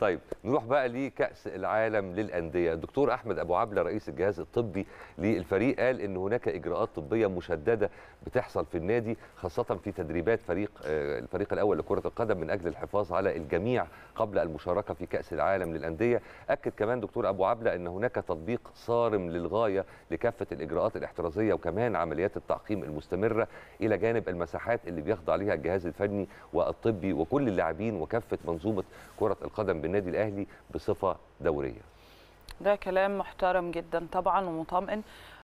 طيب نروح بقى لكأس العالم للأندية الدكتور أحمد أبو عبلة رئيس الجهاز الطبي للفريق قال إن هناك إجراءات طبية مشددة بتحصل في النادي خاصة في تدريبات فريق آه، الفريق الأول لكرة القدم من أجل الحفاظ على الجميع قبل المشاركة في كأس العالم للأندية أكد كمان دكتور أبو عبلة أن هناك تطبيق صارم للغاية لكافة الإجراءات الاحترازية وكمان عمليات التعقيم المستمرة إلى جانب المساحات اللي بيخضع لها الجهاز الفني والطبي وكل اللاعبين وكافة منظومة كرة القدم بالنادي الاهلي بصفه دوريه ده كلام محترم جدا طبعا ومطمئن